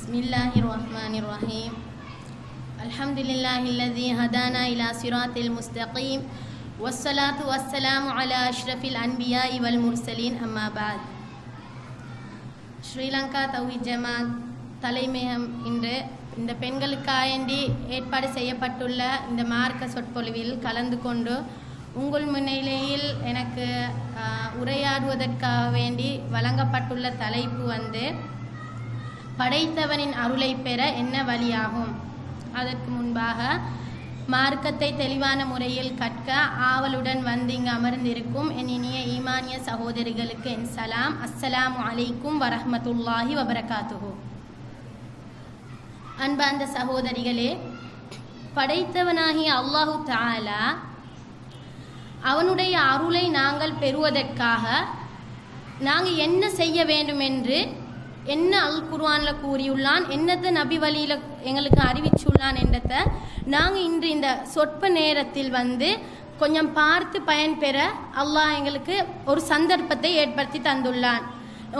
بسم الله الرحمن الرحيم الحمد لله الذي هدانا إلى صراط المستقيم والصلاة والسلام على أشرف الأنبياء والمرسلين أما بعد ஸ்ரீலங்கா தவி ஜமாத் தலைமையம் இன்று இந்த பெண்களுக்காயண்டி ஏற்பாடு செய்யப்பட்டுள்ள இந்த மார்க்க சொற்பொழிவில் கலந்து கொண்டு உங்கள் முன்னிலையில் எனக்கு உரையாடுவதற்காக வேண்டி வழங்கப்பட்டுள்ள தலைப்பு வந்து படைத்தவனின் அருளை பெற என்ன வழியாகும் அதற்கு முன்பாக மார்க்கத்தை தெளிவான முறையில் கற்க ஆவலுடன் வந்து இங்கு அமர்ந்திருக்கும் என் இனிய ஈமானிய சகோதரிகளுக்கு என் சலாம் அஸ்ஸலாம் அலைக்கும் வரஹமத்துல்லாஹி வபரகாத்துஹு அன்பார்ந்த சகோதரிகளே படைத்தவனாகிய அல்லாஹு தாலா அவனுடைய அருளை நாங்கள் பெறுவதற்காக நாங்கள் என்ன செய்ய வேண்டும் என்று என்ன அல் குர்வானில் கூறியுள்ளான் என்னத்தை நபி வழியில் எங்களுக்கு அறிவிச்சுள்ளான் என்றத நாங்கள் இன்று இந்த சொற்ப நேரத்தில் வந்து கொஞ்சம் பார்த்து பயன்பெற அல்லாஹ் எங்களுக்கு ஒரு சந்தர்ப்பத்தை ஏற்படுத்தி தந்துள்ளான்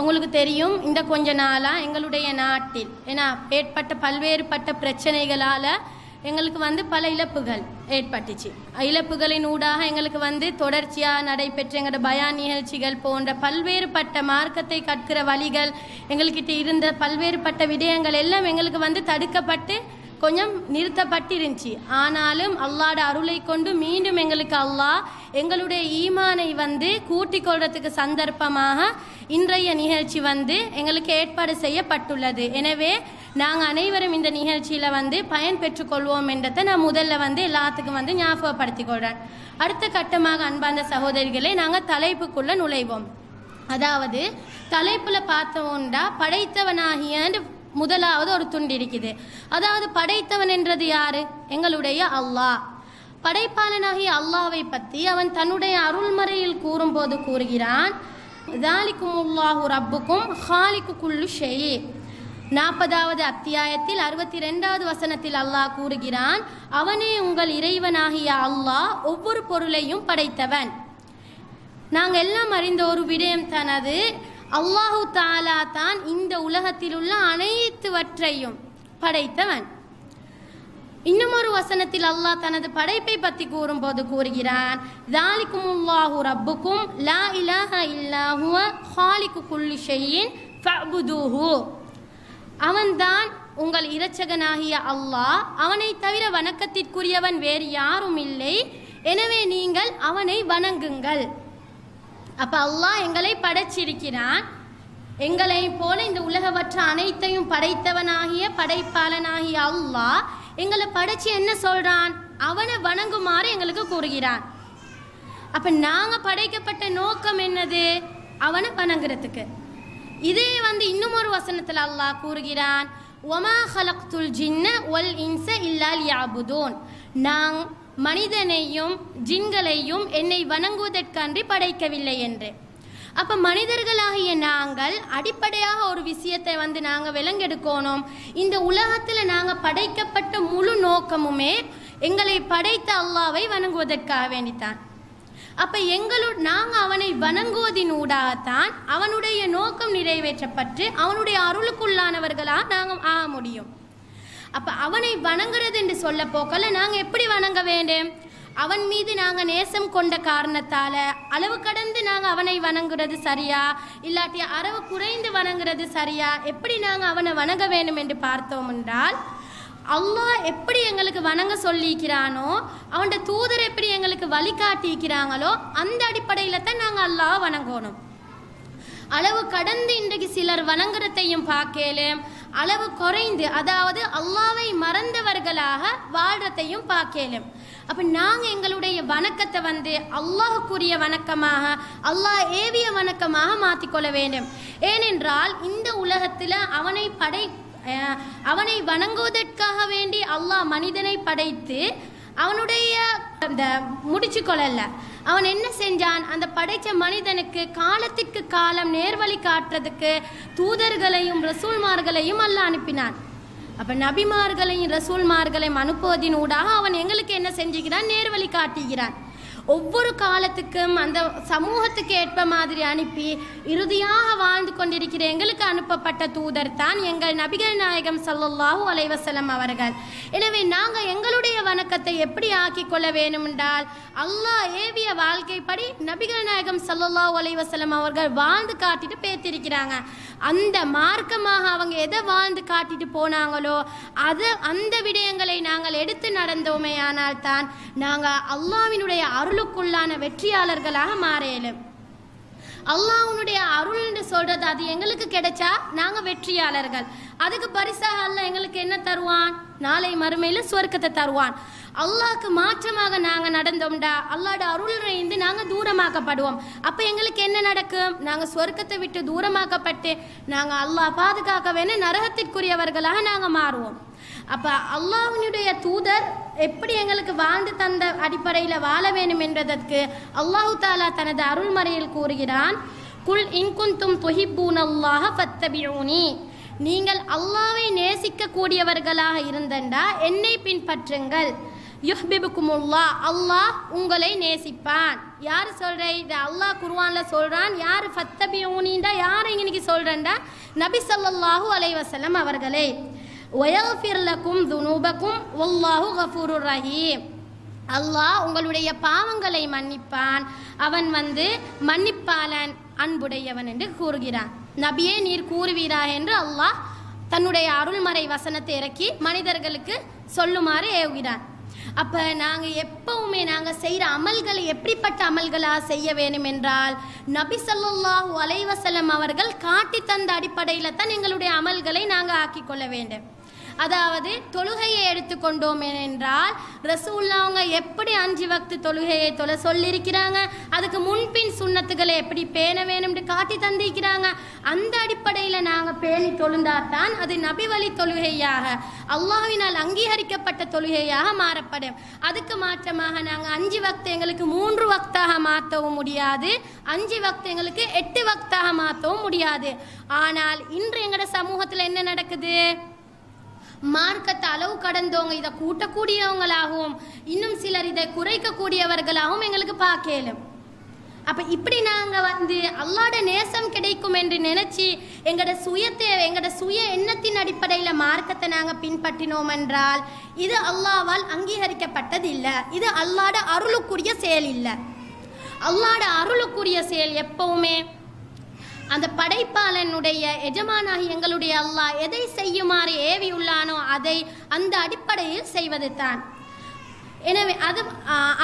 உங்களுக்கு தெரியும் இந்த கொஞ்ச நாளாக எங்களுடைய நாட்டில் ஏன்னா ஏற்பட்ட பல்வேறுபட்ட பிரச்சனைகளால் எங்களுக்கு வந்து பல இழப்புகள் ஏற்பட்டுச்சு இழப்புகளின் ஊடாக எங்களுக்கு வந்து தொடர்ச்சியாக நடைபெற்ற எங்களோட பயா நிகழ்ச்சிகள் போன்ற பல்வேறுபட்ட மார்க்கத்தை கற்கிற வழிகள் எங்கள்கிட்ட இருந்த பல்வேறுபட்ட விடயங்கள் எல்லாம் எங்களுக்கு வந்து தடுக்கப்பட்டு கொஞ்சம் நிறுத்தப்பட்டிருந்துச்சு ஆனாலும் அல்லாட அருளை கொண்டு மீண்டும் எங்களுக்கு அல்லாஹ் எங்களுடைய ஈமானை வந்து கூட்டிக் கொள்றதுக்கு சந்தர்ப்பமாக இன்றைய நிகழ்ச்சி வந்து எங்களுக்கு ஏற்பாடு செய்யப்பட்டுள்ளது எனவே நாங்கள் அனைவரும் இந்த நிகழ்ச்சியில் வந்து பயன் பெற்றுக்கொள்வோம் என்றதை நான் முதல்ல வந்து எல்லாத்துக்கும் வந்து ஞாபகப்படுத்தி கொள்கிறேன் அடுத்த கட்டமாக அன்பார்ந்த சகோதரிகளை நாங்கள் தலைப்புக்குள்ளே நுழைவோம் அதாவது தலைப்பில் பார்த்தோம்டா படைத்தவனாகிய முதலாவது ஒரு துண்டு இருக்குது அதாவது படைத்தவன் என்றது யாரு எங்களுடைய அல்லாஹ் படைப்பாளனாகிய அல்லாவை பற்றி அவன் தன்னுடைய அருள்மறையில் கூறும்போது கூறுகிறான் நாற்பதாவது அத்தியாயத்தில் அறுபத்தி ரெண்டாவது வசனத்தில் அல்லாஹ் கூறுகிறான் அவனே உங்கள் இறைவனாகிய அல்லாஹ் ஒவ்வொரு பொருளையும் படைத்தவன் நாங்கள் எல்லாம் அறிந்த ஒரு விடயம் தனது அல்லாஹு தாலா தான் இந்த உலகத்தில் உள்ள அனைத்துவற்றையும் படைத்தவன் இன்னும் ஒரு வசனத்தில் அல்லாஹ் தனது படைப்பை பற்றி கூறும்போது கூறுகிறான் தாலிக்கும் உல்லாஹு ரப்புக்கும் லா இல்லாஹுவ ஹாலிக்கு அவன்தான் உங்கள் இரச்சகனாகிய அல்லாஹ் அவனை தவிர வணக்கத்திற்குரியவன் வேறு யாரும் இல்லை எனவே நீங்கள் அவனை வணங்குங்கள் அப்போ அல்லாஹ் எங்களை படைச்சிருக்கிறான் எங்களை போல இந்த உலகவற்ற அனைத்தையும் படைத்தவனாகிய படைப்பாளனாகிய அல்லாஹ் எங்களை படைச்சு என்ன சொல்கிறான் அவனை வணங்குமாறு எங்களுக்கு கூறுகிறான் அப்போ நாங்கள் படைக்கப்பட்ட நோக்கம் என்னது அவனை வணங்குறதுக்கு இதே வந்து இன்னும் ஒரு வசனத்தில் அல்லாஹ் கூறுகிறான் ஒமா ஹலக்துல் ஜின்ன ஒல் இன்ச இல்லால் யாபுதோன் நாங்கள் மனிதனையும் ஜின்களையும் என்னை வணங்குவதற்கன்றி படைக்கவில்லை என்று அப்போ மனிதர்களாகிய நாங்கள் அடிப்படையாக ஒரு விஷயத்தை வந்து நாங்கள் விலங்கெடுக்கணும் இந்த உலகத்தில் நாங்கள் படைக்கப்பட்ட முழு நோக்கமுமே எங்களை படைத்த அல்லாவை வணங்குவதற்காக வேண்டித்தான் அப்போ எங்களு நாங்கள் அவனை வணங்குவதின் ஊடாகத்தான் அவனுடைய நோக்கம் நிறைவேற்றப்பட்டு அவனுடைய அருளுக்குள்ளானவர்களாக நாங்கள் ஆக முடியும் அப்போ அவனை வணங்குறது என்று சொல்ல போக்கில் நாங்கள் எப்படி வணங்க வேண்டும் அவன் மீது நாங்கள் நேசம் கொண்ட காரணத்தால் அளவு கடந்து நாங்கள் அவனை வணங்குறது சரியா இல்லாட்டி அளவு குறைந்து வணங்குறது சரியா எப்படி நாங்கள் அவனை வணங்க வேண்டும் என்று பார்த்தோம் என்றால் அல்லாஹ் எப்படி எங்களுக்கு வணங்க சொல்லிக்கிறானோ அவனோட தூதர் எப்படி எங்களுக்கு வழிகாட்டிக்கிறாங்களோ அந்த அடிப்படையில் தான் நாங்கள் அல்லாஹ் வணங்கணும் அளவு கடந்து இன்றைக்கு சிலர் வணங்குறதையும் பார்க்கலும் அளவு குறைந்து அதாவது அல்லாவை மறந்தவர்களாக வாழ்றதையும் பார்க்கலும் அப்போ நாங்கள் எங்களுடைய வணக்கத்தை வந்து அல்லாஹுக்குரிய வணக்கமாக அல்லாஹ் ஏவிய வணக்கமாக மாற்றிக்கொள்ள வேண்டும் ஏனென்றால் இந்த உலகத்தில் அவனை படை அவனை வணங்குவதற்காக வேண்டி அல்லாஹ் மனிதனை படைத்து அவனுடைய அந்த முடிச்சு கொள்ளலை அவன் என்ன செஞ்சான் அந்த படைத்த மனிதனுக்கு காலத்திற்கு காலம் நேர்வழி காட்டுறதுக்கு தூதர்களையும் ரசூல்மார்களையும் அல்ல அனுப்பினான் அப்போ நபிமார்களையும் ரசூல்மார்களையும் அனுப்புவதின் ஊடாக அவன் எங்களுக்கு என்ன செஞ்சுக்கிறான் நேர்வழி காட்டுகிறான் ஒவ்வொரு காலத்துக்கும் அந்த சமூகத்துக்கு ஏற்ப மாதிரி அனுப்பி இறுதியாக வாழ்ந்து கொண்டிருக்கிற எங்களுக்கு அனுப்பப்பட்ட தூதர் தான் எங்கள் நபிகள் நாயகம் சல்லாஹூ அலைவசலம் அவர்கள் எனவே நாங்கள் எங்களுடைய வணக்கத்தை எப்படி ஆக்கி கொள்ள வேண்டும் என்றால் அல்லாஹ் ஏவிய வாழ்க்கைப்படி நபிகள் நாயகம் சல்லாஹூ அலைவசலம் அவர்கள் வாழ்ந்து காட்டிட்டு பேத்திருக்கிறாங்க அந்த மார்க்கமாக அவங்க எதை வாழ்ந்து காட்டிட்டு போனாங்களோ அது அந்த விடயங்களை நாங்கள் எடுத்து நடந்தோமே ஆனால் தான் நாங்கள் அல்லாவினுடைய அரு அருளுக்குள்ளான வெற்றியாளர்களாக மாற இயலும் அருள் என்று அருள்னு சொல்றது அது எங்களுக்கு கிடைச்சா நாங்க வெற்றியாளர்கள் அதுக்கு பரிசாக அல்ல எங்களுக்கு என்ன தருவான் நாளை மறுமையில சுவர்க்கத்தை தருவான் அல்லாக்கு மாற்றமாக நாங்கள் நடந்தோம்டா அல்லாட அருள்ந்து நாங்கள் தூரமாக்கப்படுவோம் அப்போ எங்களுக்கு என்ன நடக்கும் நாங்கள் சொர்க்கத்தை விட்டு தூரமாக்கப்பட்டு நாங்கள் அல்லாஹ் பாதுகாக்க வேணும் நரகத்திற்குரியவர்களாக நாங்கள் மாறுவோம் அப்போ அல்லாஹினுடைய தூதர் எப்படி எங்களுக்கு வாழ்ந்து தந்த அடிப்படையில் வாழ வேண்டும் என்றதற்கு அல்லாஹு தாலா தனது அருள்மறையில் கூறுகிறான் குல் இன்குந்தும் துஹிப்பூன் அல்லாஹ பத்தபியோனி நீங்கள் அல்லாவை நேசிக்கக்கூடியவர்களாக இருந்தண்டா என்னை பின்பற்றுங்கள் யுஹ்பிபுக்குமுல்லா அல்லாஹ் உங்களை நேசிப்பான் யார் சொல்கிற இது அல்லாஹ் குருவானில் சொல்கிறான் யார் ஃபத்தபி ஊனின்டா யார் இன்னைக்கு சொல்கிறேன்டா நபி சல்லாஹூ அலைவசலம் அவர்களே ஒயஃபிர் லக்கும் துனூபக்கும் ஒல்லாஹு கஃபூரு ரஹீம் அல்லாஹ் உங்களுடைய பாவங்களை மன்னிப்பான் அவன் வந்து மன்னிப்பாளன் அன்புடையவன் என்று கூறுகிறான் நபியே நீர் கூறுவீரா என்று அல்லாஹ் தன்னுடைய அருள்மறை வசனத்தை இறக்கி மனிதர்களுக்கு சொல்லுமாறு ஏவுகிறான் அப்போ நாங்கள் எப்பவுமே நாங்கள் செய்கிற அமல்களை எப்படிப்பட்ட அமல்களாக செய்ய வேணும் என்றால் நபி சொல்லாஹூ அலைவசலம் அவர்கள் காட்டி தந்த அடிப்படையில தான் எங்களுடைய அமல்களை நாங்கள் கொள்ள வேண்டும் அதாவது தொழுகையை எடுத்துக்கொண்டோம் என்றால் ரசூல்லா அவங்க எப்படி அஞ்சு வக்து தொழுகையை தொலை சொல்லியிருக்கிறாங்க அதுக்கு முன்பின் சுண்ணத்துக்களை எப்படி பேண வேணும்னு காட்டி தந்திருக்கிறாங்க அந்த அடிப்படையில் நாங்கள் பேணி தொழுந்தால்தான் அது நபி வழி தொழுகையாக அல்லாவினால் அங்கீகரிக்கப்பட்ட தொழுகையாக மாறப்படும் அதுக்கு மாற்றமாக நாங்கள் அஞ்சு வக்து எங்களுக்கு மூன்று வக்தாக மாற்றவும் முடியாது அஞ்சு வக்து எங்களுக்கு எட்டு வக்தாக மாற்றவும் முடியாது ஆனால் இன்று எங்களோட சமூகத்தில் என்ன நடக்குது மார்க்கத்தை அளவு கடந்தவங்க இதை கூட்டக்கூடியவங்களாகவும் இன்னும் சிலர் இதை குறைக்கக்கூடியவர்களாகவும் எங்களுக்கு பார்க்கலும் அப்போ இப்படி நாங்கள் வந்து அல்லாட நேசம் கிடைக்கும் என்று நினச்சி எங்களோட சுயத்தை எங்களோட சுய எண்ணத்தின் அடிப்படையில் மார்க்கத்தை நாங்கள் பின்பற்றினோம் என்றால் இது அல்லாவால் அங்கீகரிக்கப்பட்டது இல்ல இது அல்லாட அருளுக்குரிய செயல் இல்லை அல்லாட அருளுக்குரிய செயல் எப்பவுமே அந்த படைப்பாளனுடைய எஜமானாகி எங்களுடைய அல்லாஹ் எதை செய்யுமாறு ஏவி உள்ளானோ அதை அந்த அடிப்படையில் செய்வது தான் எனவே அது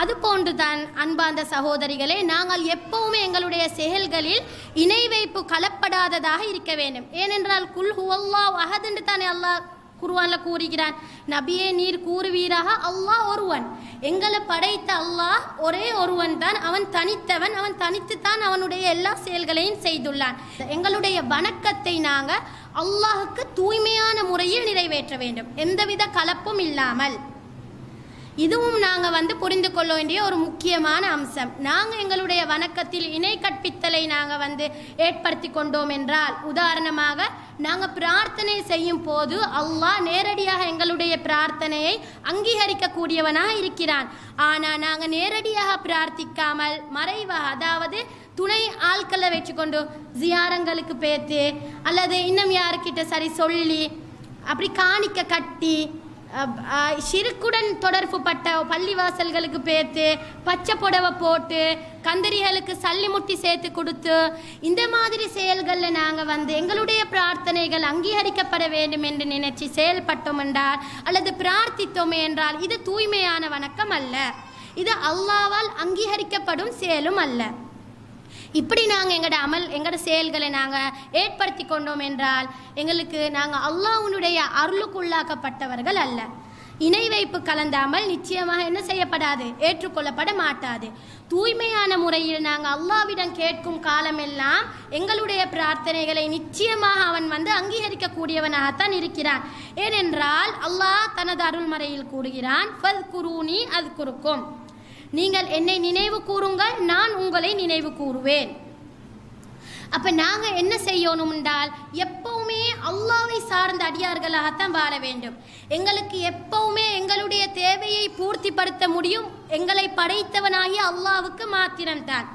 அது போன்று தான் அன்பார்ந்த சகோதரிகளே நாங்கள் எப்பவுமே எங்களுடைய செயல்களில் இணை வைப்பு கலப்படாததாக இருக்க வேண்டும் ஏனென்றால் குல் ஹுவல்லா அகதென்று தானே அல்லாஹ் குருவான்ல கூறுகிறான் நபியே நீர் கூறுவீராக அல்லாஹ் ஒருவன் எங்களை படைத்த அல்லாஹ் ஒரே ஒருவன் தான் அவன் தனித்தவன் அவன் தனித்துத்தான் அவனுடைய எல்லா செயல்களையும் செய்துள்ளான் எங்களுடைய வணக்கத்தை நாங்கள் அல்லாஹுக்கு தூய்மையான முறையில் நிறைவேற்ற வேண்டும் எந்தவித கலப்பும் இல்லாமல் இதுவும் நாங்கள் வந்து புரிந்து கொள்ள வேண்டிய ஒரு முக்கியமான அம்சம் நாங்கள் எங்களுடைய வணக்கத்தில் இணை கற்பித்தலை நாங்கள் வந்து ஏற்படுத்தி கொண்டோம் என்றால் உதாரணமாக நாங்கள் பிரார்த்தனை செய்யும் போது அல்லாஹ் நேரடியாக எங்களுடைய பிரார்த்தனையை அங்கீகரிக்கக்கூடியவனாக இருக்கிறான் ஆனால் நாங்கள் நேரடியாக பிரார்த்திக்காமல் மறைவாக அதாவது துணை ஆட்களை வச்சுக்கொண்டு ஜியாரங்களுக்கு பேத்து அல்லது இன்னும் யாருக்கிட்ட சரி சொல்லி அப்படி காணிக்க கட்டி சிறுக்குடன் தொடர்பு பட்ட பள்ளிவாசல்களுக்கு பேர்த்து பச்சை புடவை போட்டு கந்தரிகளுக்கு சல்லி முட்டி சேர்த்து கொடுத்து இந்த மாதிரி செயல்களில் நாங்கள் வந்து எங்களுடைய பிரார்த்தனைகள் அங்கீகரிக்கப்பட வேண்டும் என்று நினைச்சு செயல்பட்டோம் என்றால் அல்லது பிரார்த்தித்தோமே என்றால் இது தூய்மையான வணக்கம் அல்ல இது அல்லாவால் அங்கீகரிக்கப்படும் செயலும் அல்ல இப்படி நாங்கள் எங்களோட அமல் எங்களோட செயல்களை நாங்கள் ஏற்படுத்தி கொண்டோம் என்றால் எங்களுக்கு நாங்கள் அல்லாஹனுடைய அருளுக்குள்ளாக்கப்பட்டவர்கள் அல்ல இணை வைப்பு கலந்தாமல் நிச்சயமாக என்ன செய்யப்படாது ஏற்றுக்கொள்ளப்பட மாட்டாது தூய்மையான முறையில் நாங்கள் அல்லாவிடம் கேட்கும் காலமெல்லாம் எங்களுடைய பிரார்த்தனைகளை நிச்சயமாக அவன் வந்து அங்கீகரிக்கக்கூடியவனாகத்தான் இருக்கிறான் ஏனென்றால் அல்லாஹ் தனது அருள்மறையில் கூறுகிறான் அது குறுக்கும் நீங்கள் என்னை நினைவு கூறுங்கள் நான் உங்களை நினைவு கூறுவேன் அப்போ நாங்கள் என்ன செய்யணும் என்றால் எப்பவுமே அல்லாவை சார்ந்த அடியார்களாகத்தான் வாழ வேண்டும் எங்களுக்கு எப்பவுமே எங்களுடைய தேவையை பூர்த்திப்படுத்த முடியும் எங்களை படைத்தவனாகி அல்லாவுக்கு மாத்திரம்தான்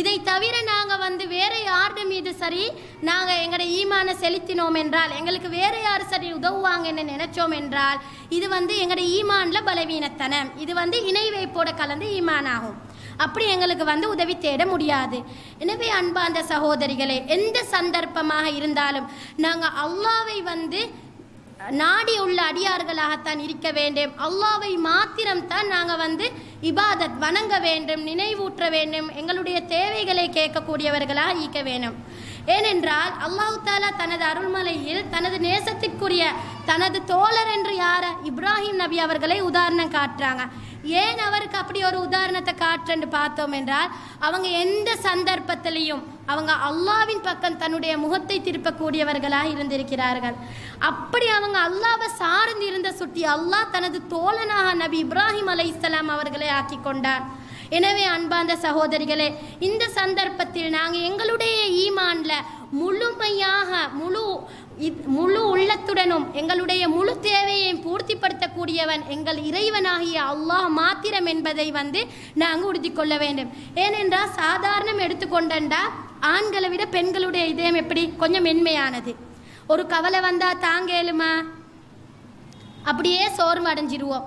இதை தவிர நாங்கள் வந்து வேற யார்ட மீது சரி நாங்கள் எங்களோட ஈமான செலுத்தினோம் என்றால் எங்களுக்கு வேற யார் சரி உதவுவாங்க நினைச்சோம் என்றால் இது வந்து எங்களோட ஈமானில் பலவீனத்தனம் இது வந்து இணை வைப்போட கலந்து ஈமானாகும் அப்படி எங்களுக்கு வந்து உதவி தேட முடியாது எனவே அன்பாந்த சகோதரிகளே எந்த சந்தர்ப்பமாக இருந்தாலும் நாங்கள் அல்லாவை வந்து நாடி உள்ள அடியார்களாகத்தான் இருக்க வேண்டும் அல்லாவை மாத்திரம்தான் நாங்கள் வந்து இபாதத் வணங்க வேண்டும் நினைவூற்ற வேண்டும் எங்களுடைய தேவைகளை கேட்கக்கூடியவர்களாக இருக்க வேண்டும் ஏனென்றால் அல்லாஹு தாலா தனது அருள்மலையில் தனது நேசத்திற்குரிய தனது தோழர் என்று யார இப்ராஹிம் நபி அவர்களை உதாரணம் காட்டுறாங்க ஏன் அவருக்கு அப்படி ஒரு உதாரணத்தை காற்றுன்னு பார்த்தோம் என்றால் அவங்க எந்த சந்தர்ப்பத்திலையும் அவங்க அல்லாவின் பக்கம் தன்னுடைய முகத்தை திருப்பக்கூடியவர்களாக இருந்திருக்கிறார்கள் அப்படி அவங்க அல்லாவை சார்ந்து இருந்த சுட்டி அல்லாஹ் தனது தோழனாக நபி இப்ராஹிம் அலை இஸ்லாம் அவர்களை ஆக்கி கொண்டார் எனவே அன்பாந்த சகோதரிகளே இந்த சந்தர்ப்பத்தில் நாங்கள் எங்களுடைய ஈமான்ல முழுமையாக முழு முழு உள்ளத்துடனும் எங்களுடைய முழு தேவையை பூர்த்திப்படுத்தக்கூடியவன் எங்கள் இறைவனாகிய அல்லாஹ் மாத்திரம் என்பதை வந்து நாங்கள் உறுதி கொள்ள வேண்டும் ஏனென்றால் சாதாரணம் எடுத்துக்கொண்டா ஆண்களை விட பெண்களுடைய இதயம் எப்படி கொஞ்சம் மென்மையானது ஒரு கவலை வந்தால் தாங்க ஏழுமா அப்படியே சோர்வு அடைஞ்சிருவோம்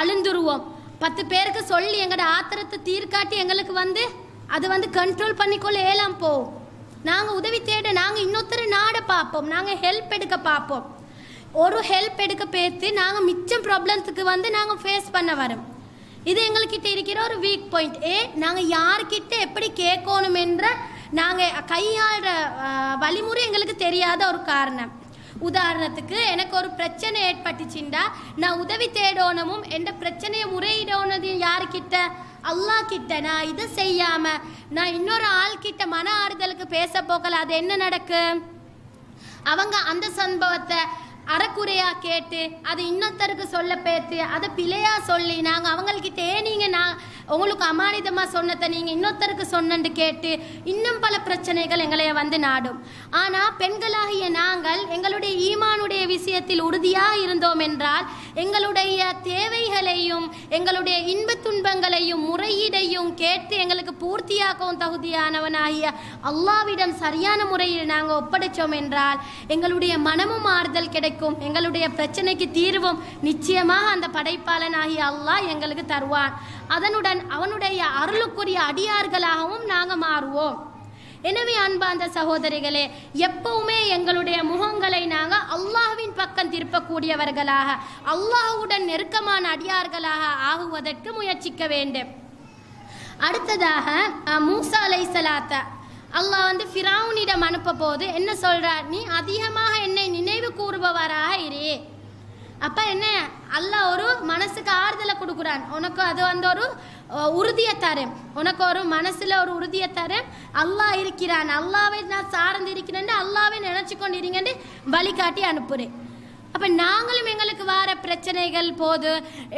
அழுந்துருவோம் பத்து பேருக்கு சொல்லி எங்களோட ஆத்திரத்தை தீர்க்காட்டி எங்களுக்கு வந்து அது வந்து கண்ட்ரோல் பண்ணிக்கொள்ள ஏலாம் போ நாங்கள் உதவி தேட நாங்கள் இன்னொருத்தர் நாட பார்ப்போம் நாங்கள் ஹெல்ப் எடுக்க பார்ப்போம் ஒரு ஹெல்ப் எடுக்க பேத்து நாங்கள் மிச்சம் ப்ராப்ளம்ஸுக்கு வந்து நாங்கள் ஃபேஸ் பண்ண வரோம் இது எங்கள்கிட்ட இருக்கிற ஒரு வீக் பாயிண்ட் ஏ நாங்கள் யார்கிட்ட எப்படி கேட்கணும் என்ற நாங்கள் கையாளுற வழிமுறை எங்களுக்கு தெரியாத ஒரு காரணம் உதாரணத்துக்கு எனக்கு ஒரு பிரச்சனை ஏற்பட்டுச்சுண்டா நான் உதவி தேடோனமும் எந்த பிரச்சனையை முறையிடோனது யாருக்கிட்ட அல்லா கிட்ட நான் இதை செய்யாம நான் இன்னொரு ஆள்கிட்ட மன ஆறுதலுக்கு பேச போகல அது என்ன நடக்கு அவங்க அந்த சம்பவத்தை அறக்குறையா கேட்டு அது இன்னொருத்தருக்கு சொல்ல பேத்து அதை பிழையா சொல்லி நாங்கள் அவங்கக்கிட்டே நீங்கள் நான் உங்களுக்கு அமானிதமாக சொன்னதை நீங்கள் இன்னொருத்தருக்கு சொன்னண்டு கேட்டு இன்னும் பல பிரச்சனைகள் எங்களை வந்து நாடும் ஆனால் பெண்களாகிய நாங்கள் எங்களுடைய ஈமானுடைய விஷயத்தில் உறுதியாக இருந்தோம் என்றால் எங்களுடைய தேவைகளையும் எங்களுடைய இன்ப துன்பங்களையும் முறையீடையும் கேட்டு எங்களுக்கு பூர்த்தியாகவும் தகுதியானவனாகிய அல்லாவிடம் சரியான முறையில் நாங்கள் ஒப்படைச்சோம் என்றால் எங்களுடைய மனமும் ஆறுதல் கிடைக்கும் பிரச்சனைக்கும் எங்களுடைய பிரச்சனைக்கு தீர்வும் நிச்சயமாக அந்த படைப்பாளன் ஆகிய அல்லாஹ் எங்களுக்கு தருவான் அதனுடன் அவனுடைய அருளுக்குரிய அடியார்களாகவும் நாங்கள் மாறுவோம் எனவே அன்பாந்த சகோதரிகளே எப்பவுமே எங்களுடைய முகங்களை நாங்கள் அல்லாஹுவின் பக்கம் திருப்பக்கூடியவர்களாக அல்லாஹுடன் நெருக்கமான அடியார்களாக ஆகுவதற்கு முயற்சிக்க வேண்டும் அடுத்ததாக மூசா அலை சலாத்தா அல்லாஹ் வந்து ஃபிராவுனிடம் அனுப்ப போது என்ன சொல்றார் நீ அதிகமாக என்னை நினைவு கூறுபவராக இரு அப்போ என்ன அல்லாஹ் ஒரு மனசுக்கு ஆறுதலை கொடுக்குறான் உனக்கு அது வந்து ஒரு உறுதியை தரும் உனக்கு ஒரு மனசில் ஒரு உறுதியை தரும் அல்லாஹ் இருக்கிறான் அல்லாவே நான் சார்ந்து இருக்கிறேன் அல்லாவே நினைச்சு கொண்டு இருங்கன்னு வழிகாட்டி அனுப்புறேன் அப்போ நாங்களும் எங்களுக்கு வர பிரச்சனைகள் போது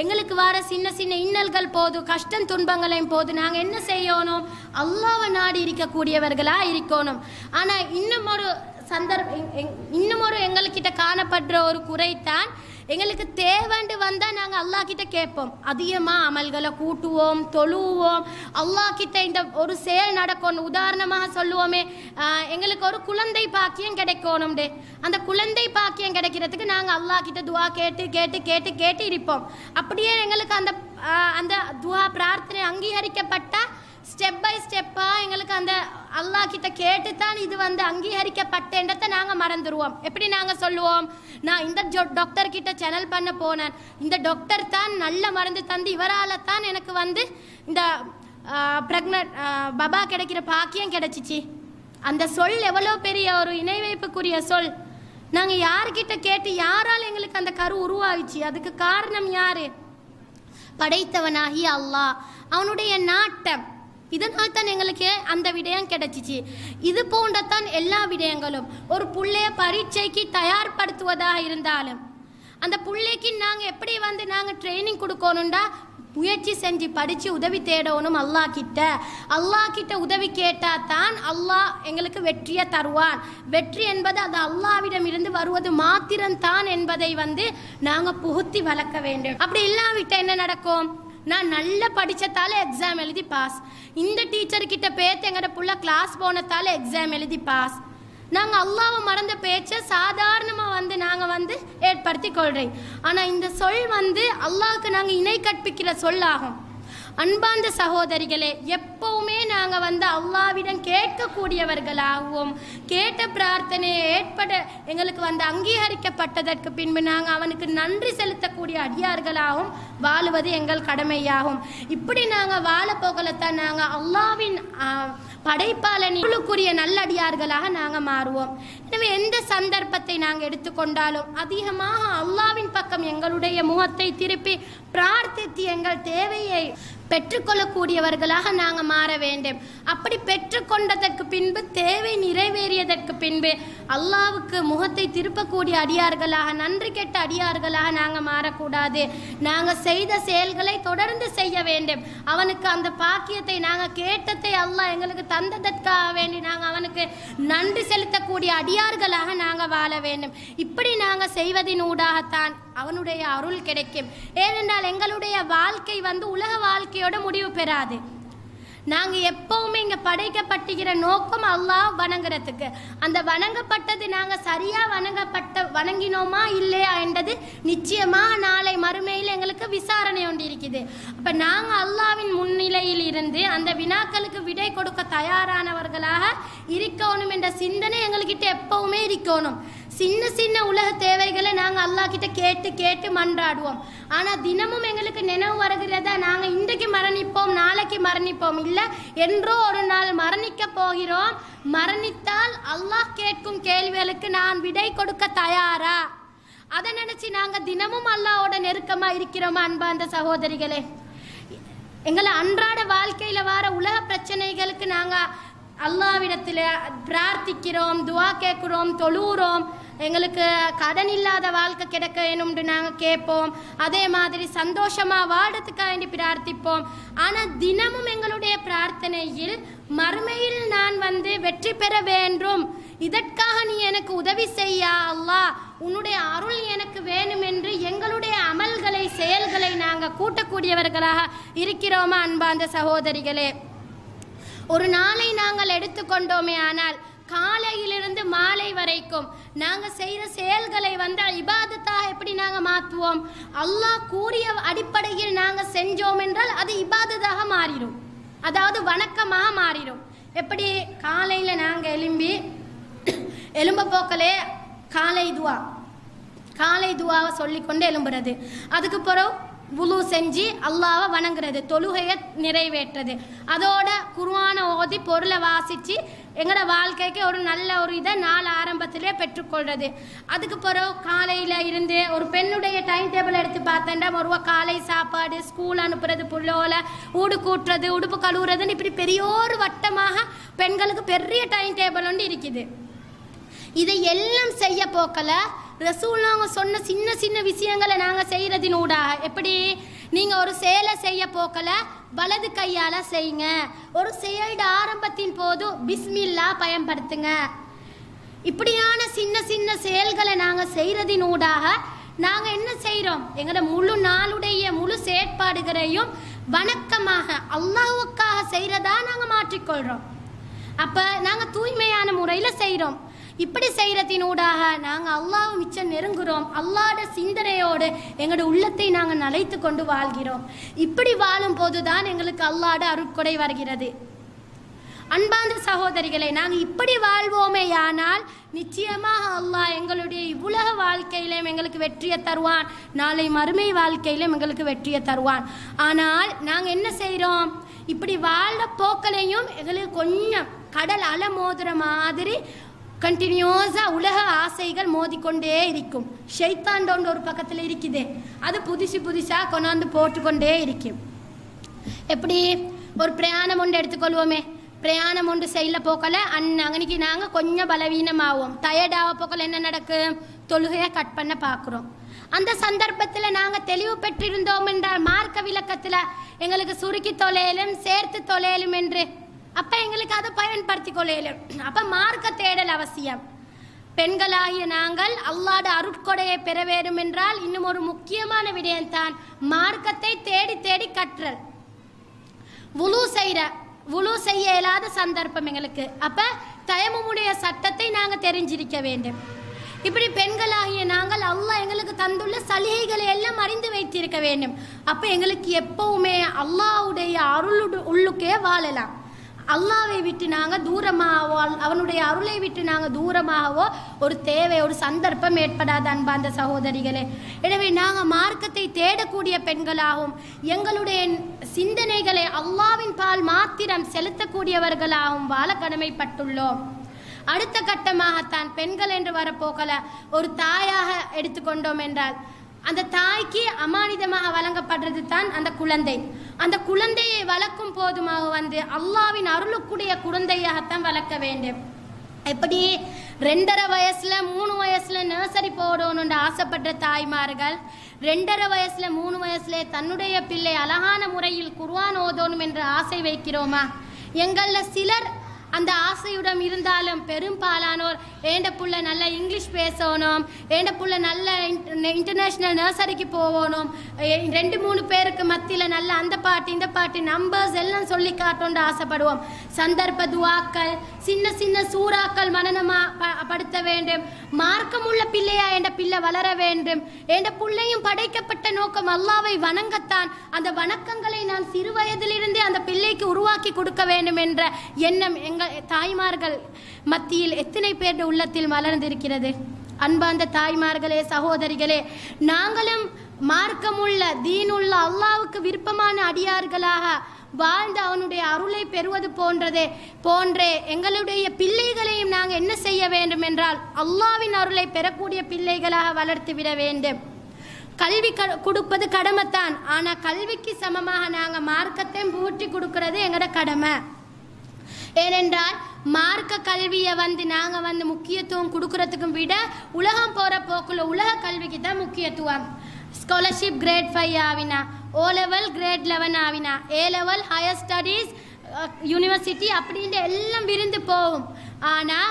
எங்களுக்கு வர சின்ன சின்ன இன்னல்கள் போது கஷ்டம் துன்பங்களையும் போது நாங்கள் என்ன செய்யணும் அல்லாவை நாடி இருக்கக்கூடியவர்களாக இருக்கணும் ஆனால் இன்னும் ஒரு சந்தர்ப்பம் இன்னும் ஒரு எங்கள்கிட்ட காணப்படுற ஒரு குறைத்தான் எங்களுக்கு தேவைண்டு வந்தால் நாங்கள் அல்லா கிட்ட கேட்போம் அதிகமாக அமல்களை கூட்டுவோம் தொழுவோம் அல்லா கிட்ட இந்த ஒரு செயல் நடக்கணும் உதாரணமாக சொல்லுவோமே எங்களுக்கு ஒரு குழந்தை பாக்கியம் கிடைக்கணும்டே அந்த குழந்தை பாக்கியம் கிடைக்கிறதுக்கு நாங்கள் அல்லா கிட்ட துவா கேட்டு கேட்டு கேட்டு கேட்டு இருப்போம் அப்படியே எங்களுக்கு அந்த அந்த துவா பிரார்த்தனை அங்கீகரிக்கப்பட்டால் ஸ்டெப் பை ஸ்டெப்பாக எங்களுக்கு அந்த அல்லா கிட்ட கேட்டு தான் இது வந்து அங்கீகரிக்கப்பட்டேன்றத நாங்கள் மறந்துடுவோம் எப்படி நாங்கள் சொல்லுவோம் நான் இந்த டாக்டர் கிட்ட சேனல் பண்ண போனேன் இந்த டாக்டர் தான் நல்ல மருந்து தந்து இவரால் தான் எனக்கு வந்து இந்த ப்ரெக்னட் பபா கிடைக்கிற பாக்கியம் கிடைச்சிச்சு அந்த சொல் எவ்வளோ பெரிய ஒரு இணைவைப்புக்குரிய சொல் நாங்கள் யார்கிட்ட கேட்டு யாரால் எங்களுக்கு அந்த கரு உருவாகிச்சு அதுக்கு காரணம் யார் படைத்தவனாகி அல்லாஹ் அவனுடைய நாட்டம் இதனால் தான் எங்களுக்கு அந்த விடயம் கிடைச்சிச்சு இது போன்றத்தான் எல்லா விடயங்களும் ஒரு பிள்ளைய பரீட்சைக்கு தயார்படுத்துவதாக இருந்தாலும் அந்த பிள்ளைக்கு நாங்கள் எப்படி வந்து நாங்கள் ட்ரைனிங் கொடுக்கணும்டா முயற்சி செஞ்சு படித்து உதவி தேடணும் அல்லா கிட்ட அல்லா கிட்ட உதவி கேட்டால் தான் அல்லாஹ் எங்களுக்கு வெற்றியை தருவான் வெற்றி என்பது அது அல்லாவிடம் இருந்து வருவது மாத்திரம்தான் என்பதை வந்து நாங்கள் புகுத்தி வளர்க்க வேண்டும் அப்படி இல்லாவிட்ட என்ன நடக்கும் நான் நல்லா படித்ததால எக்ஸாம் எழுதி பாஸ் இந்த டீச்சர்கிட்ட பேத்து எங்கட புள்ள கிளாஸ் போனதால எக்ஸாம் எழுதி பாஸ் நாங்கள் அல்லாவை மறந்த பேச்சை சாதாரணமாக வந்து நாங்கள் வந்து ஏற்படுத்தி கொள்கிறேன் ஆனால் இந்த சொல் வந்து அல்லாவுக்கு நாங்கள் இணை கற்பிக்கிற சொல்லாகும் அன்பார்ந்த சகோதரிகளே எப்பவுமே நாங்கள் வந்து அல்லாவிடம் கேட்கக்கூடியவர்களாகவும் கேட்ட பிரார்த்தனையை ஏற்பட எங்களுக்கு வந்து அங்கீகரிக்கப்பட்டதற்கு பின்பு நாங்கள் அவனுக்கு நன்றி செலுத்தக்கூடிய அடியார்களாகவும் வாழுவது எங்கள் கடமையாகும் இப்படி நாங்கள் வாழ போகலத்தான் நாங்கள் அல்லாவின் படைப்பாளனுக்குரிய நல்லடியார்களாக நாங்கள் மாறுவோம் எனவே எந்த சந்தர்ப்பத்தை நாங்கள் எடுத்துக்கொண்டாலும் அதிகமாக அல்லாவின் பக்கம் எங்களுடைய முகத்தை திருப்பி பிரார்த்தித்து எங்கள் தேவையை பெற்றுக்கொள்ளக்கூடியவர்களாக நாங்கள் மாற வேண்டும் அப்படி பெற்றுக்கொண்டதற்கு பின்பு தேவை நிறைவேறியதற்கு பின்பு அல்லாவுக்கு முகத்தை திருப்பக்கூடிய அடியார்களாக நன்றி கெட்ட அடியார்களாக நாங்கள் மாறக்கூடாது நாங்கள் செய்த செயல்களை தொடர்ந்து செய்ய வேண்டும் அவனுக்கு அந்த பாக்கியத்தை நாங்கள் கேட்டதை அல்லாஹ் எங்களுக்கு தந்ததற்காக வேண்டி நாங்கள் அவனுக்கு நன்றி செலுத்தக்கூடிய அடியார்களாக நாங்கள் வாழ வேண்டும் இப்படி நாங்கள் செய்வதின் ஊடாகத்தான் அவனுடைய அருள் கிடைக்கும் ஏனென்றால் எங்களுடைய வாழ்க்கை வந்து உலக வாழ்க்கையோட முடிவு பெறாது நாங்கள் எப்போவுமே இங்கே படைக்கப்பட்டுகிற நோக்கம் அல்லாஹ் வணங்குறதுக்கு அந்த வணங்கப்பட்டது நாங்கள் சரியாக வணங்கப்பட்ட வணங்கினோமா இல்லையா என்றது நிச்சயமாக நாளை மறுமையில் எங்களுக்கு விசாரணை ஒன்று இருக்குது அப்போ நாங்கள் அல்லாவின் முன்னிலையில் இருந்து அந்த வினாக்களுக்கு விடை கொடுக்க தயாரானவர்களாக இருக்கணும் என்ற சிந்தனை எங்கள்கிட்ட எப்போவுமே இருக்கணும் சின்ன சின்ன உலக தேவைகளை நாங்கள் அல்லா கிட்ட கேட்டு கேட்டு மன்றாடுவோம் ஆனால் தினமும் எங்களுக்கு நினைவு வருகிறதா நாங்கள் இன்றைக்கு மரணிப்போம் நாளைக்கு மரணிப்போம் இல்லை என்றோ ஒரு நாள் மரணிக்க போகிறோம் மரணித்தால் அல்லாஹ் கேட்கும் கேள்விகளுக்கு நான் விடை கொடுக்க தயாரா அதை நினச்சி நாங்கள் தினமும் அல்லாவோட நெருக்கமாக இருக்கிறோமா அன்பா அந்த சகோதரிகளே எங்களை அன்றாட வாழ்க்கையில் வர உலக பிரச்சனைகளுக்கு நாங்கள் அல்லாவிடத்தில் பிரார்த்திக்கிறோம் துவா கேட்குறோம் தொழுகிறோம் எங்களுக்கு கடன் இல்லாத வாழ்க்கை கிடைக்க வேணும்னு நாங்கள் கேட்போம் அதே மாதிரி சந்தோஷமாக வாழறதுக்காக வேண்டி பிரார்த்திப்போம் ஆனால் தினமும் எங்களுடைய பிரார்த்தனையில் மறுமையில் நான் வந்து வெற்றி பெற வேண்டும் இதற்காக நீ எனக்கு உதவி செய்யா அல்லா உன்னுடைய அருள் எனக்கு வேணும் என்று எங்களுடைய அமல்களை செயல்களை நாங்கள் கூட்டக்கூடியவர்களாக இருக்கிறோமா அன்பாந்த சகோதரிகளே ஒரு நாளை நாங்கள் எடுத்துக்கொண்டோமே ஆனால் காலையிலிருந்து மாலை வரைக்கும் நாங்கள் செய்கிற செயல்களை வந்து இபாதத்தாக எப்படி நாங்கள் மாற்றுவோம் அல்லாஹ் கூறிய அடிப்படையில் நாங்கள் செஞ்சோம் என்றால் அது இபாததாக மாறிடும் அதாவது வணக்கமாக மாறிடும் எப்படி காலையில் நாங்கள் எலும்பி எலும்ப போக்கலே காலை துவா காலை துவாவை சொல்லிக்கொண்டு எலும்புறது அதுக்கு பிறகு உலு செஞ்சு அல்லாவை வணங்குறது தொழுகையை நிறைவேற்றது அதோட குருவான ஓதி பொருளை வாசித்து எங்களோட வாழ்க்கைக்கு ஒரு நல்ல ஒரு இதை நாள் ஆரம்பத்திலே பெற்றுக்கொள்வது அதுக்கு பிறகு காலையில் இருந்து ஒரு பெண்ணுடைய டைம் டேபிள் எடுத்து பார்த்தேன்டா ஒரு காலை சாப்பாடு ஸ்கூல் அனுப்புறது புள்ளோல ஊடு கூட்டுறது உடுப்பு கழுவுறதுன்னு இப்படி பெரியோரு வட்டமாக பெண்களுக்கு பெரிய டைம் டேபிள் ஒன்று இருக்குது இதை எல்லாம் செய்ய போக்கலை ரசூல் நாங்கள் சொன்ன சின்ன சின்ன விஷயங்களை நாங்கள் செய்கிறதினூடாக எப்படி நீங்கள் ஒரு செயலை செய்ய போக்கல வலது கையால் செய்யுங்க ஒரு செயல் ஆரம்பத்தின் போது பிஸ்மில்லா பயன்படுத்துங்க இப்படியான சின்ன சின்ன செயல்களை நாங்கள் செய்கிறதினூடாக நாங்கள் என்ன செய்கிறோம் எங்களோட முழு நாளுடைய முழு செயற்பாடுகளையும் வணக்கமாக அல்லாஹுக்காக செய்கிறதா நாங்கள் மாற்றிக்கொள்கிறோம் அப்போ நாங்கள் தூய்மையான முறையில் செய்கிறோம் இப்படி செய்கிறதினூடாக நாங்கள் அல்லாவும் மிச்சம் நெருங்குகிறோம் அல்லாட சிந்தனையோடு எங்களோட உள்ளத்தை நாங்கள் நலைத்து கொண்டு வாழ்கிறோம் இப்படி வாழும் போதுதான் எங்களுக்கு அல்லாட அருட்கொடை வருகிறது அன்பாந்த சகோதரிகளை நாங்கள் இப்படி வாழ்வோமே ஆனால் நிச்சயமாக அல்லாஹ் எங்களுடைய இவ்வுலக வாழ்க்கையிலும் எங்களுக்கு வெற்றியை தருவான் நாளை மறுமை வாழ்க்கையிலும் எங்களுக்கு வெற்றியை தருவான் ஆனால் நாங்கள் என்ன செய்கிறோம் இப்படி வாழ்கிற போக்களையும் எங்களுக்கு கொஞ்சம் கடல் அலை மோதுற மாதிரி கண்டினியூஸாக உலக ஆசைகள் மோதிக்கொண்டே இருக்கும் ஷெய்தாண்டோன்னு ஒரு பக்கத்தில் இருக்குதே அது புதுசு புதுசாக கொண்டாந்து போட்டுக்கொண்டே இருக்கும் எப்படி ஒரு பிரயாணம் ஒன்று எடுத்துக்கொள்வோமே பிரயாணம் ஒன்று செய்யல போக்கல அந் அங்கனைக்கு நாங்கள் கொஞ்சம் பலவீனமாகும் டயர்டாக போக்கல என்ன நடக்கும் தொழுகையை கட் பண்ண பார்க்குறோம் அந்த சந்தர்ப்பத்தில் நாங்கள் தெளிவு பெற்றிருந்தோம் என்றால் மார்க்க விளக்கத்தில் எங்களுக்கு சுருக்கி தொலையிலும் சேர்த்து தொலையிலும் என்று அப்போ எங்களுக்கு அதை பயன்படுத்தி கொள்ள இயலும் அப்போ மார்க்க தேடல் அவசியம் பெண்களாகிய நாங்கள் அல்லாட அருட்கொடையை பெற வேண்டும் என்றால் இன்னும் ஒரு முக்கியமான விடயம்தான் மார்க்கத்தை தேடி தேடி கற்றல் உழு செய்கிற உழு செய்ய இயலாத சந்தர்ப்பம் எங்களுக்கு அப்போ தயமுடைய சட்டத்தை நாங்கள் தெரிஞ்சிருக்க வேண்டும் இப்படி பெண்களாகிய நாங்கள் அல்லாஹ் எங்களுக்கு தந்துள்ள சலுகைகளை எல்லாம் அறிந்து வைத்திருக்க வேண்டும் அப்போ எங்களுக்கு எப்பவுமே அல்லாவுடைய அருள் உள்ளுக்கே வாழலாம் அல்லாவை விட்டு நாங்கள் தூரமாகவோ அவனுடைய அருளை விட்டு நாங்கள் தூரமாகவோ ஒரு தேவை ஒரு சந்தர்ப்பம் ஏற்படாது அந்த சகோதரிகளே எனவே நாங்கள் மார்க்கத்தை தேடக்கூடிய பெண்களாகவும் எங்களுடைய சிந்தனைகளை அல்லாவின் பால் மாத்திரம் செலுத்தக்கூடியவர்களாகவும் வாழ கடமைப்பட்டுள்ளோம் அடுத்த கட்டமாகத்தான் பெண்கள் என்று வரப்போகல ஒரு தாயாக எடுத்துக்கொண்டோம் என்றால் அந்த தாய்க்கு அமானிதமாக வழங்கப்படுறது தான் அந்த குழந்தை அந்த குழந்தையை வளர்க்கும் போதுமாக வந்து அல்லாவின் அருளுக்குடைய குழந்தையாகத்தான் வளர்க்க வேண்டும் எப்படி ரெண்டரை வயசுல மூணு வயசுல நர்சரி போடணும்னு ஆசைப்பட்ட தாய்மார்கள் ரெண்டரை வயசுல மூணு வயசுல தன்னுடைய பிள்ளை அழகான முறையில் குருவான் ஓதணும் என்று ஆசை வைக்கிறோமா எங்களில் சிலர் அந்த ஆசையுடன் இருந்தாலும் பெரும்பாலானோர் ஏண்ட புள்ள நல்லா இங்கிலீஷ் பேசணும் ஏண்ட புள்ள நல்ல இன்டர்நேஷ்னல் நர்சரிக்கு போகணும் ரெண்டு மூணு பேருக்கு மத்தியில் நல்ல அந்த பாட்டு இந்த பாட்டு நம்பர்ஸ் எல்லாம் சொல்லி காட்டோன்னு ஆசைப்படுவோம் சந்தர்ப்ப துவாக்கள் சின்ன சின்ன சூறாக்கள் மனநமா படுத்த வேண்டும் மார்க்கமுள்ள பிள்ளையா என்ற பிள்ளை வளர வேண்டும் என்ற பிள்ளையும் படைக்கப்பட்ட நோக்கம் அல்லாவை வணங்கத்தான் அந்த வணக்கங்களை நான் சிறு வயதிலிருந்தே அந்த பிள்ளைக்கு உருவாக்கி கொடுக்க வேண்டும் என்ற எண்ணம் எங்க எங்கள் தாய்மார்கள் மத்தியில் எத்தனை பேருடைய உள்ளத்தில் மலர்ந்திருக்கிறது அன்பாந்த தாய்மார்களே சகோதரிகளே நாங்களும் மார்க்கமுள்ள தீனுள்ள அல்லாவுக்கு விருப்பமான அடியார்களாக வாழ்ந்து அவனுடைய அருளை பெறுவது போன்றதே போன்றே எங்களுடைய பிள்ளைகளையும் நாங்கள் என்ன செய்ய வேண்டும் என்றால் அல்லாவின் அருளை பெறக்கூடிய பிள்ளைகளாக வளர்த்து விட வேண்டும் கல்வி கொடுப்பது கடமைத்தான் ஆனால் கல்விக்கு சமமாக நாங்கள் மார்க்கத்தையும் பூட்டி கொடுக்கறது எங்களோட கடமை ஏனென்றால் மார்க்க கல்வியை வந்து நாங்கள் வந்து முக்கியத்துவம் கொடுக்கறதுக்கும் விட உலகம் போகிற போக்குள்ள உலக கல்விக்கு தான் முக்கியத்துவம் ஸ்காலர்ஷிப் கிரேட் ஃபைவ் ஆவினா ஓ லெவல் கிரேட் லெவன் ஆவினா A level higher studies university அப்படின்ட்டு எல்லாம் விருந்து போகும் ஆனால்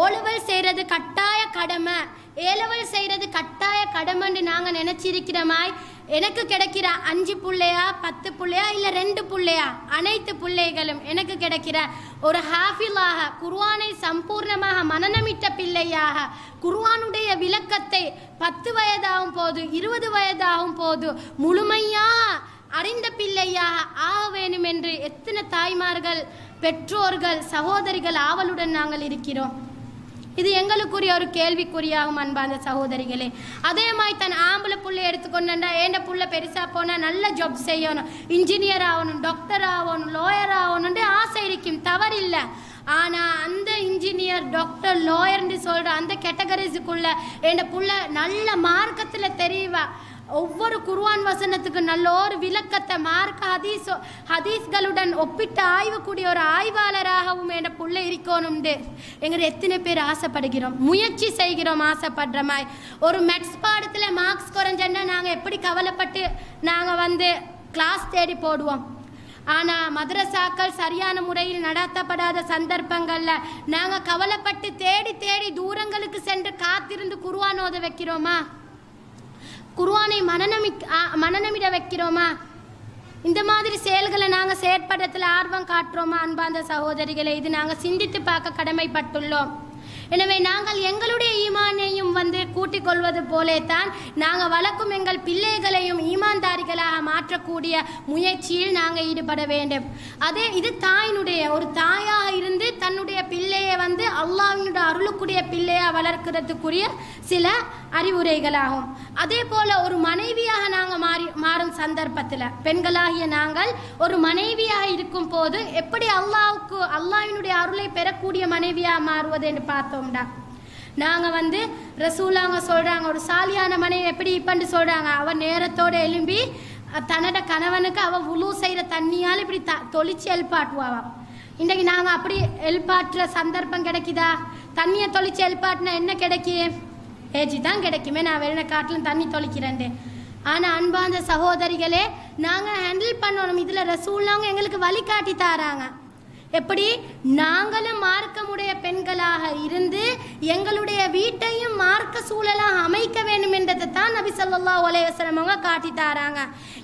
ஓ லெவல் செய்கிறது கட்டாய கடமை ஏ லெவல் செய்கிறது கட்டாய கடமைன்னு நாங்கள் நினச்சிருக்கிறமாய் எனக்கு கிடைக்கிற அஞ்சு புள்ளையா பத்து புள்ளையா இல்லை ரெண்டு புள்ளையா அனைத்து பிள்ளைகளும் எனக்கு கிடைக்கிற ஒரு ஹாஃபிலாக குர்வானை சம்பூர்ணமாக மனநமிட்ட பிள்ளையாக குர்வானுடைய விளக்கத்தை பத்து வயதாகும் போது இருபது வயதாகும் போது முழுமையாக அறிந்த பிள்ளையாக ஆக வேணும் என்று எத்தனை தாய்மார்கள் பெற்றோர்கள் சகோதரிகள் ஆவலுடன் நாங்கள் இருக்கிறோம் இது எங்களுக்குரிய ஒரு கேள்விக்குறியாகும் அந்த சகோதரிகளே அதே மாதிரி தன் ஆம்பளை புள்ளை எடுத்துக்கொண்டா ஏண்ட புள்ள பெருசா போனால் நல்ல ஜாப் செய்யணும் இன்ஜினியர் ஆகணும் டாக்டர் ஆகணும் லோயர் ஆகணும்னு ஆசை இருக்கும் தவறில்லை ஆனால் அந்த இன்ஜினியர் டாக்டர் லோயர்னு சொல்ற அந்த கேட்டகரிஸுக்குள்ள என் புள்ள நல்ல மார்க்கத்தில் தெரியவா ஒவ்வொரு குருவான் வசனத்துக்கு நல்ல ஒரு விளக்கத்தை மார்க்க ஹதீஸ் ஹதீஸ்களுடன் ஒப்பிட்டு கூடிய ஒரு ஆய்வாளராகவும் என்ன புள்ள இருக்கணும் எங்கள் எத்தனை பேர் ஆசைப்படுகிறோம் முயற்சி செய்கிறோம் ஆசைப்படுற மாதிரி ஒரு மேக்ஸ் பாடத்தில் மார்க்ஸ் குறைஞ்சன்னா நாங்கள் எப்படி கவலைப்பட்டு நாங்கள் வந்து கிளாஸ் தேடி போடுவோம் ஆனால் மதரசாக்கள் சரியான முறையில் நடத்தப்படாத சந்தர்ப்பங்களில் நாங்கள் கவலைப்பட்டு தேடி தேடி தூரங்களுக்கு சென்று காத்திருந்து குருவானோத வைக்கிறோமா குருவானை மனநமி மனநமிட வைக்கிறோமா இந்த மாதிரி செயல்களை நாங்கள் செயற்படுறதுல ஆர்வம் காட்டுறோமா அன்பாந்த சகோதரிகளை இது நாங்கள் சிந்தித்து பார்க்க கடமைப்பட்டுள்ளோம் எனவே நாங்கள் எங்களுடைய ஈமானையும் வந்து கொள்வது போலே தான் நாங்கள் வளர்க்கும் எங்கள் பிள்ளைகளையும் ஈமான்தாரிகளாக மாற்றக்கூடிய முயற்சியில் நாங்கள் ஈடுபட வேண்டும் அதே இது தாயினுடைய ஒரு தாயாக இருந்து தன்னுடைய பிள்ளையை வந்து அல்லாவினுடைய அருளுக்குரிய பிள்ளையாக வளர்க்கிறதுக்குரிய சில அறிவுரைகளாகும் அதே போல ஒரு மனைவியாக நாங்கள் மாறி மாறும் சந்தர்ப்பத்தில் பெண்களாகிய நாங்கள் ஒரு மனைவியாக இருக்கும் போது எப்படி அல்லாவுக்கு அல்லாவினுடைய அருளை பெறக்கூடிய மனைவியாக மாறுவது என்று பார்த்தோம்டா நாங்கள் வந்து ரசூலாங்க சொல்கிறாங்க ஒரு சாலியான மனைவி எப்படி இப்பண்டு சொல்கிறாங்க அவள் நேரத்தோடு எழும்பி தன்னோட கணவனுக்கு அவள் உழு செய்கிற தண்ணியால் இப்படி த தொழிச்சு எழுப்பாட்டுவாவான் இன்றைக்கு நாங்கள் அப்படி எழுப்பாட்டுற சந்தர்ப்பம் கிடைக்குதா தண்ணியை தொழிச்சு எழுப்பாட்டினா என்ன கிடைக்கி ஏஜி தான் கிடைக்குமே நான் வெளியில காட்டிலும் தண்ணி தொளிக்கிறேன்ட்டு ஆனால் அன்பாந்த சகோதரிகளே நாங்கள் ஹேண்டில் பண்ணணும் இதில் ரசூலாங்க எங்களுக்கு வழிகாட்டி தாராங்க எப்படி நாங்களும் மார்க்கமுடைய பெண்களாக இருந்து எங்களுடைய வீட்டையும் மார்க்க சூழலாக அமைக்க வேண்டும் என்றதை தான் நபி சொல்லா உலகம் அவங்க காட்டி தாராங்க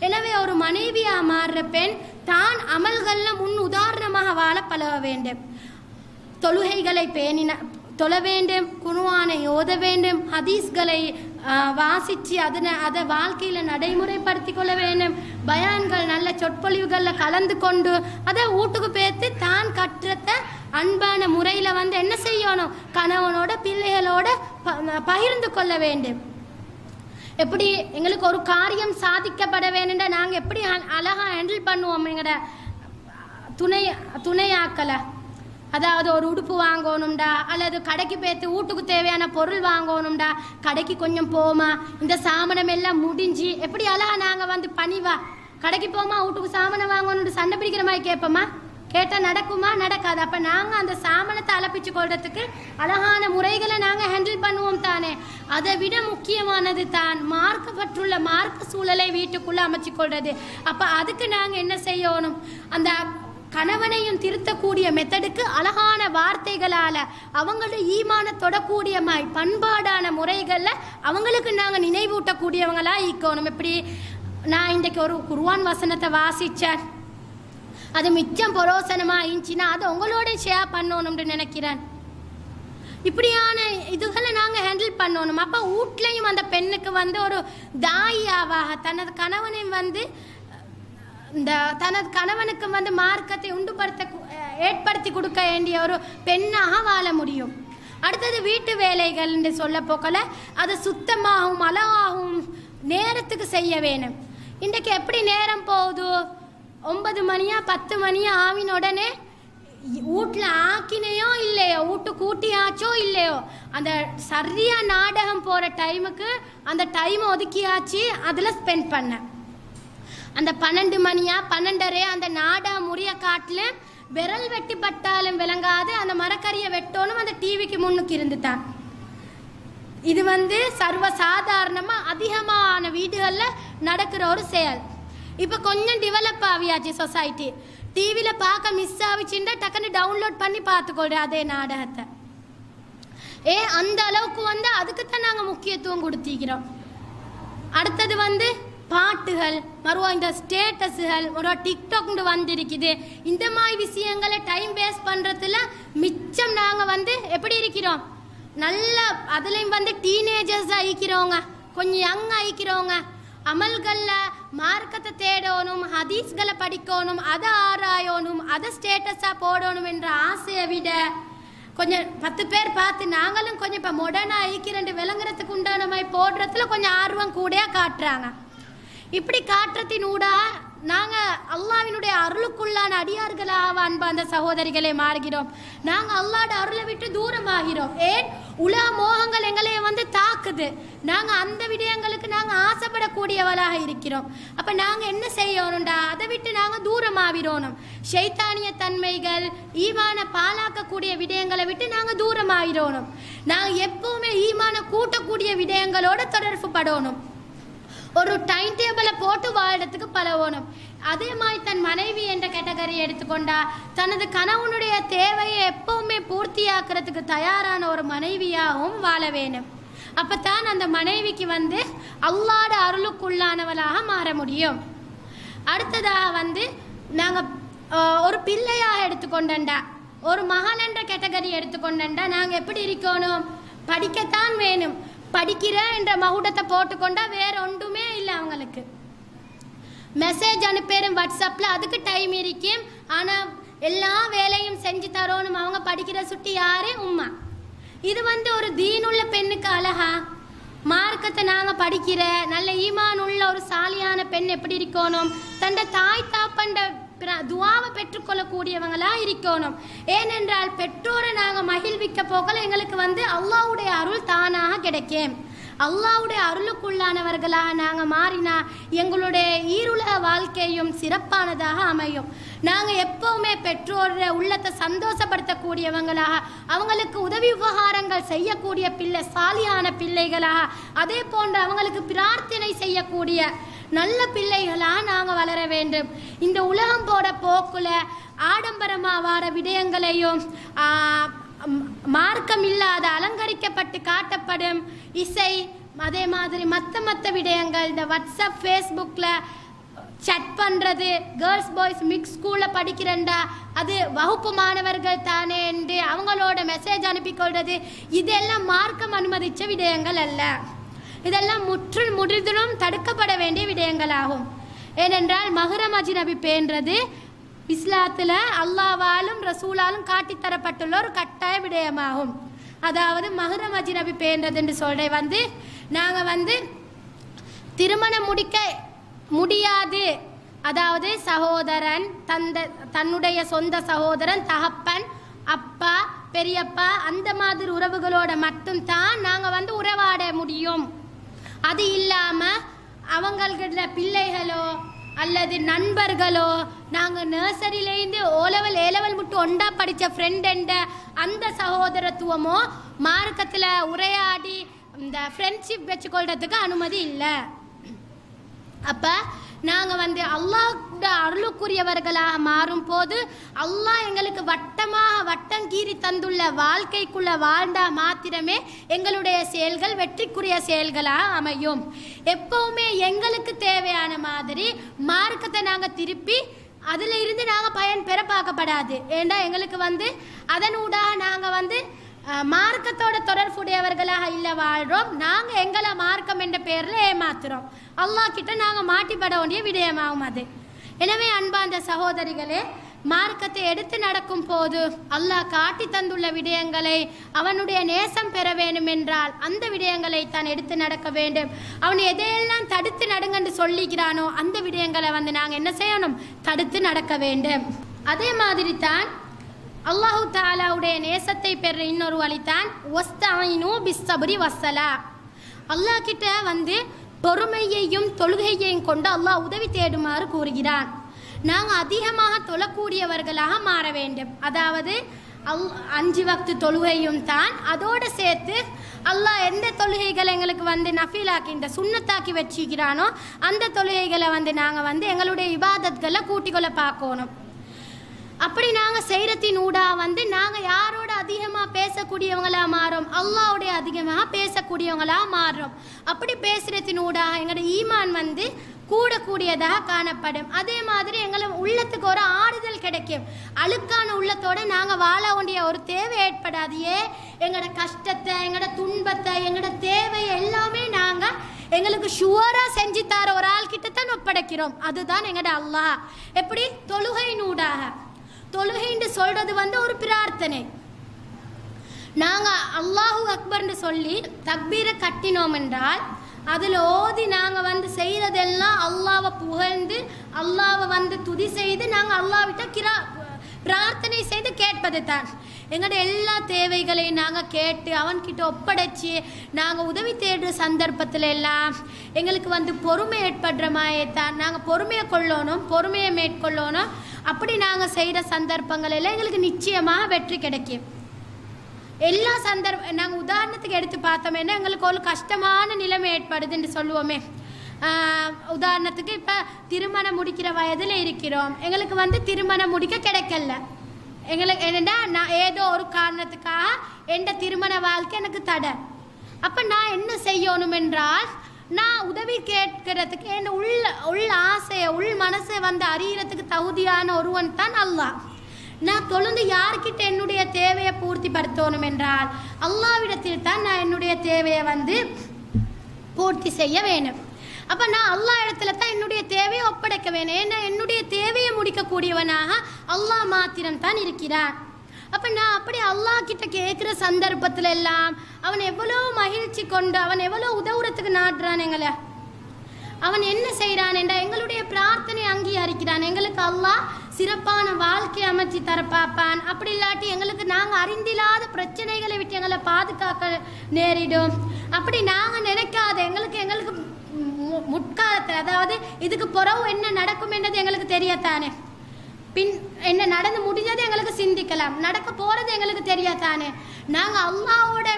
எனவே ஒரு மனைவியாக மாறுற பெண் தான் அமல்களில் முன் உதாரணமாக வாழ பழக வேண்டும் தொழுகைகளை பேணின தொழ வேண்டும் குணுவானை ஓத வேண்டும் ஹதீஸ்களை வாசித்து அதனை அதை வாழ்க்கையில் நடைமுறைப்படுத்தி கொள்ள வேண்டும் பயான்கள் நல்ல சொற்பொழிவுகளில் கலந்து கொண்டு அதை வீட்டுக்கு பேர்த்து தான் கற்றத்தை அன்பான முறையில் வந்து என்ன செய்யணும் கணவனோட பிள்ளைகளோட பகிர்ந்து கொள்ள வேண்டும் எப்படி எங்களுக்கு ஒரு காரியம் சாதிக்கப்பட வேணுன்ற நாங்கள் எப்படி அழகாக ஹேண்டில் பண்ணுவோம் எங்களோட துணை துணையாக்கலை அதாவது ஒரு உடுப்பு வாங்கணும்டா அல்லது கடைக்கு பேத்து வீட்டுக்கு தேவையான பொருள் வாங்கணும்டா கடைக்கு கொஞ்சம் போமா இந்த சாமனம் எல்லாம் முடிஞ்சு எப்படி அழகா நாங்கள் வந்து பணிவா கடைக்கு போமா வீட்டுக்கு சாமனம் வாங்கணும்னு சண்டை பிடிக்கிற மாதிரி கேட்போமா கேட்டால் நடக்குமா நடக்காது அப்போ நாங்கள் அந்த சாமனத்தை அலப்பிச்சு கொள்றதுக்கு அழகான முறைகளை நாங்கள் ஹேண்டில் பண்ணுவோம் தானே அதை விட முக்கியமானது தான் பற்றுள்ள மார்க்க சூழலை வீட்டுக்குள்ளே அமைச்சு கொள்வது அப்போ அதுக்கு நாங்கள் என்ன செய்யணும் அந்த கணவனையும் திருத்தக்கூடிய மெத்தடுக்கு அழகான வார்த்தைகளால் அவங்களோட ஈமான தொடக்கூடிய மாதிரி பண்பாடான முறைகளில் அவங்களுக்கு நாங்கள் நினைவூட்டக்கூடியவங்களாக ஈக்கணும் எப்படி நான் இன்றைக்கு ஒரு குருவான் வசனத்தை வாசித்தேன் அது மிச்சம் பொரோசனமா இருந்துச்சுன்னா அதை உங்களோட ஷேர் பண்ணணும்னு நினைக்கிறேன் இப்படியான இதுகளை நாங்கள் ஹேண்டில் பண்ணணும் அப்போ வீட்லேயும் அந்த பெண்ணுக்கு வந்து ஒரு தாயாவாக தனது கணவனையும் வந்து இந்த தனது கணவனுக்கு வந்து மார்க்கத்தை உண்டுபடுத்த ஏற்படுத்தி கொடுக்க வேண்டிய ஒரு பெண்ணாக வாழ முடியும் அடுத்தது வீட்டு வேலைகள் என்று சொல்ல போக்கல அது சுத்தமாகவும் அளவாகவும் நேரத்துக்கு செய்ய வேணும் இன்றைக்கு எப்படி நேரம் போகுது ஒன்பது மணியா பத்து மணியா ஆவின உடனே வீட்டில் ஆக்கினையோ இல்லையோ வீட்டு கூட்டி ஆச்சோ இல்லையோ அந்த சரியாக நாடகம் போகிற டைமுக்கு அந்த டைம் ஒதுக்கியாச்சு அதில் ஸ்பெண்ட் பண்ணேன் அந்த பன்னெண்டு மணியா பன்னெண்டரை அந்த நாடா முறிய காட்டுல விரல் வெட்டி பட்டாலும் விளங்காது அந்த மரக்கறியை வெட்டோனும் அந்த டிவிக்கு முன்னுக்கு இருந்துட்டான் இது வந்து சர்வ சாதாரணமாக அதிகமான வீடுகளில் நடக்கிற ஒரு செயல் இப்போ கொஞ்சம் டிவலப் ஆகியாச்சு சொசைட்டி டிவியில் பார்க்க மிஸ் ஆகிச்சுன்னா டக்குன்னு டவுன்லோட் பண்ணி பார்த்துக்கொள்ற அதே நாடகத்தை ஏ அந்த அளவுக்கு வந்து அதுக்கு தான் நாங்கள் முக்கியத்துவம் கொடுத்திக்கிறோம் அடுத்தது வந்து பாட்டுகள் மறுவா இந்த ஸ்டேட்டஸுகள் ஒரு டிக்டாக் வந்திருக்குது இந்த மாதிரி விஷயங்களை டைம் வேஸ்ட் பண்ணுறதுல மிச்சம் நாங்கள் வந்து எப்படி இருக்கிறோம் நல்ல அதுலேயும் வந்து டீனேஜர்ஸ் ஆகிக்கிறோங்க கொஞ்சம் யங் ஆகிக்கிறோங்க அமல்களில் மார்க்கத்தை தேடணும் ஹதீஸ்களை படிக்கணும் அதை ஆராயணும் அதை ஸ்டேட்டஸாக போடணும் என்ற ஆசையை விட கொஞ்சம் பத்து பேர் பார்த்து நாங்களும் கொஞ்சம் இப்போ மொடர்னாக ரெண்டு விளங்குறதுக்கு உண்டான மாதிரி போடுறதுல கொஞ்சம் ஆர்வம் கூட காட்டுறாங்க இப்படி காற்றத்தின் ஊடா நாங்கள் அல்லாவினுடைய அருளுக்குள்ளான அடியார்களாக அந்த சகோதரிகளை மாறுகிறோம் நாங்கள் அல்லாட அருளை விட்டு தூரமாகிறோம் ஏன் உலக மோகங்கள் எங்களை வந்து தாக்குது நாங்கள் அந்த விடயங்களுக்கு நாங்கள் ஆசைப்படக்கூடியவளாக இருக்கிறோம் அப்போ நாங்கள் என்ன செய்யணும்டா அதை விட்டு நாங்கள் தூரமாகிறோனும் ஷைத்தானிய தன்மைகள் ஈமான பாலாக்கக்கூடிய விடயங்களை விட்டு நாங்கள் தூரமாகிறோனும் நாங்கள் எப்பவுமே ஈமான கூட்டக்கூடிய விடயங்களோட தொடர்பு படணும் ஒரு டைம் டேபிளை போட்டு வாழறதுக்கு பழகணும் அதே மாதிரி தன் மனைவி என்ற கேட்டகரி எடுத்துக்கொண்டா தனது கணவனுடைய தேவையை எப்பவுமே பூர்த்தியாக்குறதுக்கு தயாரான ஒரு மனைவியாகவும் வாழ வேணும் அப்போ தான் அந்த மனைவிக்கு வந்து அல்லாட அருளுக்குள்ளானவளாக மாற முடியும் அடுத்ததாக வந்து நாங்கள் ஒரு பிள்ளையாக எடுத்துக்கொண்டண்டா ஒரு மகன் என்ற கேட்டகரி எடுத்துக்கொண்டண்டா நாங்கள் எப்படி இருக்கணும் படிக்கத்தான் வேணும் படிக்கிற என்ற மகுடத்தை போட்டுக்கொண்டா வேற ஒன்றுமே இல்லை அவங்களுக்கு மெசேஜ் அனுப்பிடும் வாட்ஸ்அப்பில் அதுக்கு டைம் இருக்கும் ஆனால் எல்லா வேலையும் செஞ்சு தரோன்னு அவங்க படிக்கிற சுட்டி யாரே உம்மா இது வந்து ஒரு தீனுள்ள பெண்ணுக்கு அழகா மார்க்கத்தை நாங்கள் படிக்கிற நல்ல ஈமான் உள்ள ஒரு சாலியான பெண் எப்படி இருக்கணும் தண்ட தாய் தாப்பண்ட துவாவை பெற்றுக்கொள்ளக்கூடியவங்களா இருக்கணும் ஏனென்றால் பெற்றோரை நாங்கள் மகிழ்விக்க போகல எங்களுக்கு வந்து அல்லாவுடைய அருள் தானாக கிடைக்கும் அல்லாவுடைய அருளுக்குள்ளானவர்களாக நாங்கள் மாறினா எங்களுடைய ஈருலக வாழ்க்கையும் சிறப்பானதாக அமையும் நாங்கள் எப்போவுமே பெற்றோர உள்ளத்தை சந்தோஷப்படுத்தக்கூடியவங்களாக அவங்களுக்கு உதவி உபகாரங்கள் செய்யக்கூடிய பிள்ளை சாலியான பிள்ளைகளாக அதே போன்று அவங்களுக்கு பிரார்த்தனை செய்யக்கூடிய நல்ல பிள்ளைகளாக நாங்கள் வளர வேண்டும் இந்த உலகம் போட போக்குல ஆடம்பரமாக வார விடயங்களையும் மார்க்கம் இல்லாத அலங்கரிக்கப்பட்டு காட்டப்படும் இசை அதே மாதிரி மற்ற மற்ற விடயங்கள் இந்த வாட்ஸ்அப் ஃபேஸ்புக்கில் சட் பண்ணுறது கேர்ள்ஸ் பாய்ஸ் மிக்ஸ் ஸ்கூலில் படிக்கிறண்டா அது வகுப்பு மாணவர்கள் தானே என்று அவங்களோட மெசேஜ் அனுப்பிக்கொள்வது இதெல்லாம் மார்க்கம் அனுமதித்த விடயங்கள் அல்ல இதெல்லாம் முற்றில் முற்றிலும் தடுக்கப்பட வேண்டிய விடயங்களாகும் ஏனென்றால் மகுரம் நபி பேன்றது இஸ்லாத்தில் அல்லாவாலும் ரசூலாலும் காட்டித்தரப்பட்டுள்ள ஒரு கட்டாய விடயமாகும் அதாவது மகரம் அஜினபி பேன்றது என்று சொல்ற வந்து நாங்கள் வந்து திருமணம் முடிக்க முடியாது அதாவது சகோதரன் தந்த தன்னுடைய சொந்த சகோதரன் தகப்பன் அப்பா பெரியப்பா அந்த மாதிரி உறவுகளோட மட்டும்தான் நாங்கள் வந்து உறவாட முடியும் அது இல்லாமல் அவங்களுக்கு பிள்ளைகளோ அல்லது நண்பர்களோ நாங்கள் நர்சரியிலேருந்து ஓலவல் ஏலவல் ஏ லெவல் மட்டும் ஒண்டா படித்த ஃப்ரெண்ட் என்ற அந்த சகோதரத்துவமோ மார்க்கத்தில் உரையாடி இந்த ஃப்ரெண்ட்ஷிப் வச்சுக்கொள்றதுக்கு அனுமதி இல்லை அப்போ நாங்கள் வந்து அல்லாஹ் அந்த அருளுக்குரியவர்களாக மாறும் போது அல்லாஹ் எங்களுக்கு வட்டமாக வட்டம் கீறி தந்துள்ள வாழ்க்கைக்குள்ள வாழ்ந்தா மாத்திரமே எங்களுடைய செயல்கள் வெற்றிக்குரிய செயல்களாக அமையும் எப்பவுமே எங்களுக்கு தேவையான மாதிரி மார்க்கத்தை நாங்கள் திருப்பி அதில் இருந்து நாங்கள் பயன் பெற பார்க்கப்படாது ஏண்டா எங்களுக்கு வந்து அதனூடாக நாங்கள் வந்து மார்க்கத்தோட தொடர்புடையவர்களாக இல்லை வாழ்கிறோம் நாங்கள் எங்களை மார்க்கம் என்ற பேரில் ஏமாத்துகிறோம் அல்லாஹ் கிட்ட நாங்கள் மாட்டிப்பட வேண்டிய விடயமாகும் அது எனவே அன்பாந்த சகோதரிகளே மார்க்கத்தை எடுத்து நடக்கும் போது அல்லாஹ் காட்டி தந்துள்ள விடயங்களை அவனுடைய நேசம் பெற வேண்டும் என்றால் அந்த விடயங்களை தான் எடுத்து நடக்க வேண்டும் அவன் எதையெல்லாம் தடுத்து நடுங்கன்று சொல்லிக்கிறானோ அந்த விடயங்களை வந்து நாங்கள் என்ன செய்யணும் தடுத்து நடக்க வேண்டும் அதே மாதிரி தான் அல்லாஹு தாலாவுடைய நேசத்தை பெற இன்னொரு வழி தான் வசலா அல்லாஹ் கிட்ட வந்து பொறுமையையும் தொழுகையையும் கொண்டு அல்லாஹ் உதவி தேடுமாறு கூறுகிறான் நாங்கள் அதிகமாக தொழக்கூடியவர்களாக மாற வேண்டும் அதாவது அல் அஞ்சு வக்து தொழுகையும் தான் அதோடு சேர்த்து அல்லாஹ் எந்த தொழுகைகளை எங்களுக்கு வந்து நஃபீலாக்கி இந்த சுண்ணத்தாக்கி வச்சுக்கிறானோ அந்த தொழுகைகளை வந்து நாங்கள் வந்து எங்களுடைய இபாதத்களை கூட்டிக்கொள்ள பார்க்கணும் அப்படி நாங்கள் செய்கிறத்தின் ஊடா வந்து நாங்கள் யாரோட அதிகமாக பேசக்கூடியவங்களாக மாறோம் அல்லாவுடைய அதிகமாக பேசக்கூடியவங்களாக மாறுறோம் அப்படி பேசுகிறத்தின் ஊடா எங்களோட ஈமான் வந்து கூடக்கூடியதாக காணப்படும் அதே மாதிரி எங்களை உள்ளத்துக்கு ஒரு ஆறுதல் கிடைக்கும் அழுக்கான உள்ளத்தோட நாங்கள் வாழ வேண்டிய ஒரு தேவை ஏற்படாதையே எங்களோட கஷ்டத்தை எங்களோட துன்பத்தை எங்களோட தேவை எல்லாமே நாங்கள் எங்களுக்கு ஷுவராக செஞ்சு தர ஒரு ஆள்கிட்ட தான் ஒப்படைக்கிறோம் அதுதான் எங்களோட அல்லாஹ் எப்படி தொழுகை நூடாக தொழுகைன்னு சொல்கிறது வந்து ஒரு பிரார்த்தனை நாங்கள் அல்லாஹு அக்பர்னு சொல்லி தக்பீரை கட்டினோம் என்றால் அதில் ஓதி நாங்கள் வந்து செய்ததெல்லாம் அல்லாவை புகழ்ந்து அல்லாவை வந்து துதி செய்து நாங்கள் அல்லாவிட்ட கிரா பிரார்த்தனை செய்து கேட்பது தான் எங்களோட எல்லா தேவைகளையும் நாங்கள் கேட்டு அவன்கிட்ட ஒப்படைச்சி நாங்கள் உதவி தேடுற சந்தர்ப்பத்தில் எல்லாம் எங்களுக்கு வந்து பொறுமை ஏற்படுற மாதிரி தான் நாங்கள் பொறுமையை கொள்ளணும் பொறுமையை மேற்கொள்ளணும் அப்படி நாங்கள் செய்கிற சந்தர்ப்பங்கள் எல்லாம் எங்களுக்கு நிச்சயமாக வெற்றி கிடைக்கும் எல்லா சந்தர்ப்ப நாங்கள் உதாரணத்துக்கு எடுத்து பார்த்தோமேன்னா எங்களுக்கு ஒரு கஷ்டமான நிலைமை ஏற்படுதுன்னு சொல்லுவோமே உதாரணத்துக்கு இப்போ திருமணம் முடிக்கிற வயதில் இருக்கிறோம் எங்களுக்கு வந்து திருமணம் முடிக்க கிடைக்கல எங்களுக்கு என்னடா நான் ஏதோ ஒரு காரணத்துக்காக என் திருமண வாழ்க்கை எனக்கு தடை அப்போ நான் என்ன செய்யணும் என்றால் நான் உதவி கேட்கிறதுக்கு என் உள்ள உள்ள ஆசையை உள் மனசை வந்து அறியறதுக்கு தகுதியான ஒருவன் தான் அல்லாஹ் நான் தொழுந்து யாருக்கிட்ட என்னுடைய தேவையை பூர்த்தி படுத்தணும் என்றால் அல்லாவிடத்தில் தான் நான் என்னுடைய தேவையை வந்து பூர்த்தி செய்ய வேணும் அப்போ நான் அல்லா இடத்துல தான் என்னுடைய தேவையை ஒப்படைக்க வேணும் ஏன்னா என்னுடைய தேவையை முடிக்கக்கூடியவனாக அல்லாஹ் மாத்திரம் தான் இருக்கிறார் அப்போ நான் அப்படி அல்லாஹ் கிட்ட கேட்குற சந்தர்ப்பத்தில் எல்லாம் அவன் எவ்வளோ மகிழ்ச்சி கொண்டு அவன் எவ்வளோ உதவுறதுக்கு நாட்டுறான் எங்களை அவன் என்ன செய்யறான் என்ற எங்களுடைய பிரார்த்தனை அங்கீகரிக்கிறான் எங்களுக்கு அல்லாஹ் சிறப்பான வாழ்க்கை அமைச்சு தர பார்ப்பான் அப்படி இல்லாட்டி எங்களுக்கு நாங்கள் அறிந்தில்லாத பிரச்சனைகளை விட்டு எங்களை பாதுகாக்க நேரிடும் அப்படி நாங்கள் நினைக்காத எங்களுக்கு எங்களுக்கு முற்காலத்தில் அதாவது இதுக்கு பிறகு என்ன நடக்கும் என்றது எங்களுக்கு தெரியத்தானே பின் என்ன நடந்து முடிஞ்சது எங்களுக்கு சிந்திக்கலாம் நடக்க போகிறது எங்களுக்கு தெரியாதானே நாங்கள் அம்மாவோட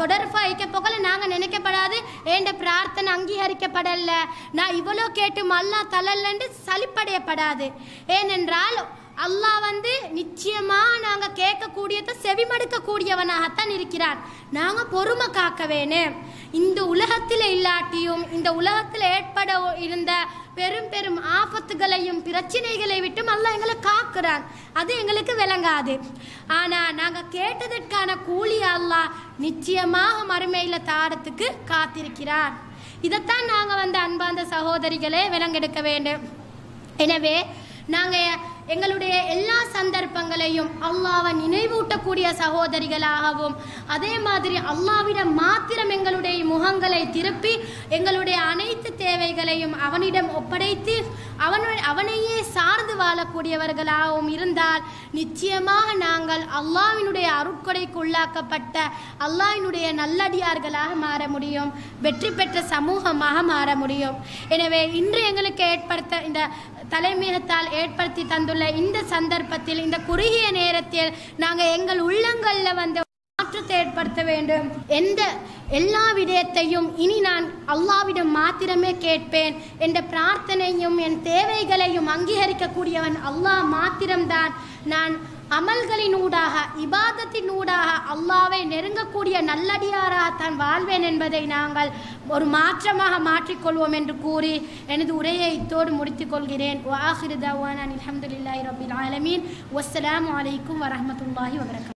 தொடர்பாக வைக்க போகல நாங்கள் நினைக்கப்படாது ஏண்ட பிரார்த்தனை அங்கீகரிக்கப்படலை நான் இவ்வளோ கேட்டு மல்லா தளலன்ட்டு சளிப்படையப்படாது ஏனென்றால் அல்லாஹ் வந்து நிச்சயமாக நாங்கள் கேட்கக்கூடியதை செவிமடுக்கக்கூடியவனாகத்தான் இருக்கிறான் நாங்கள் பொறுமை காக்க வேணும் இந்த உலகத்தில் இல்லாட்டியும் இந்த உலகத்தில் ஏற்பட இருந்த பெரும் பெரும் ஆபத்துகளையும் பிரச்சனைகளை விட்டும் அல்ல எங்களை காக்குறான் அது எங்களுக்கு விளங்காது ஆனால் நாங்கள் கேட்டதற்கான கூலி அல்லா நிச்சயமாக மறுமையில் தாரத்துக்கு காத்திருக்கிறான் இதைத்தான் நாங்கள் வந்து அன்பாந்த சகோதரிகளே விலங்கெடுக்க வேண்டும் எனவே நாங்கள் எங்களுடைய எல்லா சந்தர்ப்பங்களையும் அல்லாவை நினைவூட்டக்கூடிய சகோதரிகளாகவும் அதே மாதிரி அல்லாவிடம் மாத்திரம் எங்களுடைய முகங்களை திருப்பி எங்களுடைய அனைத்து தேவைகளையும் அவனிடம் ஒப்படைத்து அவன் அவனையே சார்ந்து வாழக்கூடியவர்களாகவும் இருந்தால் நிச்சயமாக நாங்கள் அல்லாவினுடைய அருட்கொடைக்கு உள்ளாக்கப்பட்ட அல்லாவினுடைய நல்லடியார்களாக மாற முடியும் வெற்றி பெற்ற சமூகமாக மாற முடியும் எனவே இன்று எங்களுக்கு ஏற்படுத்த இந்த தலைமையகத்தால் ஏற்படுத்தி தந்து வந்துள்ள இந்த சந்தர்ப்பத்தில் இந்த குறுகிய நேரத்தில் நாங்கள் எங்கள் உள்ளங்களில் வந்து மாற்றத்தை ஏற்படுத்த வேண்டும் எந்த எல்லா விடயத்தையும் இனி நான் அல்லாவிடம் மாத்திரமே கேட்பேன் என்ற பிரார்த்தனையும் என் தேவைகளையும் அங்கீகரிக்கக்கூடியவன் அல்லாஹ் மாத்திரம்தான் நான் அமல்களினூடாக இபாதத்தினூடாக அல்லாவை நெருங்கக்கூடிய நல்லடியாராக தான் வாழ்வேன் என்பதை நாங்கள் ஒரு மாற்றமாக மாற்றிக்கொள்வோம் என்று கூறி எனது உரையை இத்தோடு முடித்துக்கொள்கிறேன் வாஹிருதவான் அலமதுல்லாஹி ரபில் ஆலமீன் வஸ்ஸலாம் வலைக்கும் வரமத்துல்லாஹி வபரகம்